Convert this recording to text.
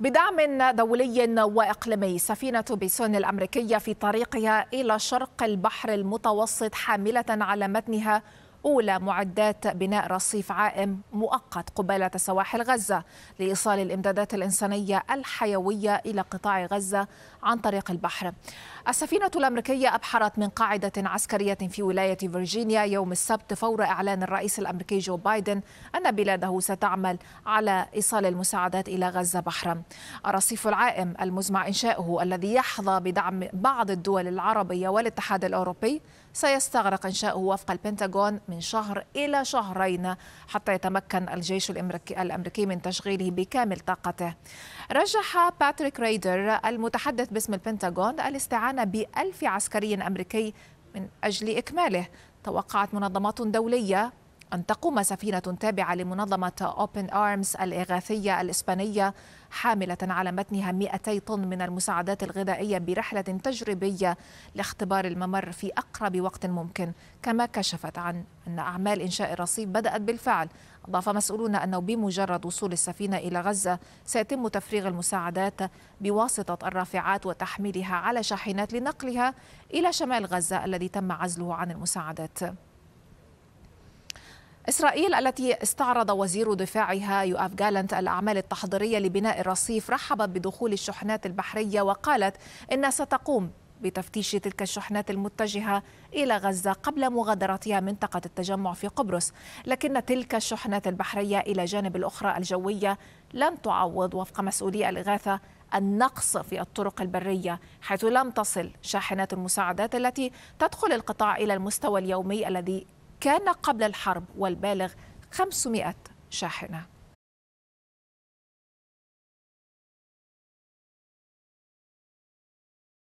بدعم دولي واقليمي سفينه بيسون الامريكيه في طريقها الى شرق البحر المتوسط حامله على متنها أولى معدات بناء رصيف عائم مؤقت قبالة سواحل غزة لإيصال الإمدادات الإنسانية الحيوية إلى قطاع غزة عن طريق البحر السفينة الأمريكية أبحرت من قاعدة عسكرية في ولاية فيرجينيا يوم السبت فور إعلان الرئيس الأمريكي جو بايدن أن بلاده ستعمل على إيصال المساعدات إلى غزة بحرا الرصيف العائم المزمع إنشاؤه الذي يحظى بدعم بعض الدول العربية والاتحاد الأوروبي سيستغرق إنشاؤه وفق البنتاغون من شهر إلى شهرين حتى يتمكن الجيش الأمريكي من تشغيله بكامل طاقته رجح باتريك ريدر المتحدث باسم البنتاغون الاستعانة بألف عسكري أمريكي من أجل إكماله توقعت منظمات دولية أن تقوم سفينة تابعة لمنظمة أوبن أرمز الإغاثية الإسبانية حاملة على متنها 200 طن من المساعدات الغذائية برحلة تجريبية لاختبار الممر في أقرب وقت ممكن كما كشفت عن أن أعمال إنشاء الرصيف بدأت بالفعل أضاف مسؤولون أنه بمجرد وصول السفينة إلى غزة سيتم تفريغ المساعدات بواسطة الرافعات وتحميلها على شاحنات لنقلها إلى شمال غزة الذي تم عزله عن المساعدات إسرائيل التي استعرض وزير دفاعها يؤاف جالنت الأعمال التحضيرية لبناء الرصيف رحبت بدخول الشحنات البحرية وقالت إنها ستقوم بتفتيش تلك الشحنات المتجهة إلى غزة قبل مغادرتها منطقة التجمع في قبرص لكن تلك الشحنات البحرية إلى جانب الأخرى الجوية لن تعوض وفق مسؤولي الإغاثة النقص في الطرق البرية حيث لم تصل شاحنات المساعدات التي تدخل القطاع إلى المستوى اليومي الذي كان قبل الحرب والبالغ 500 شاحنه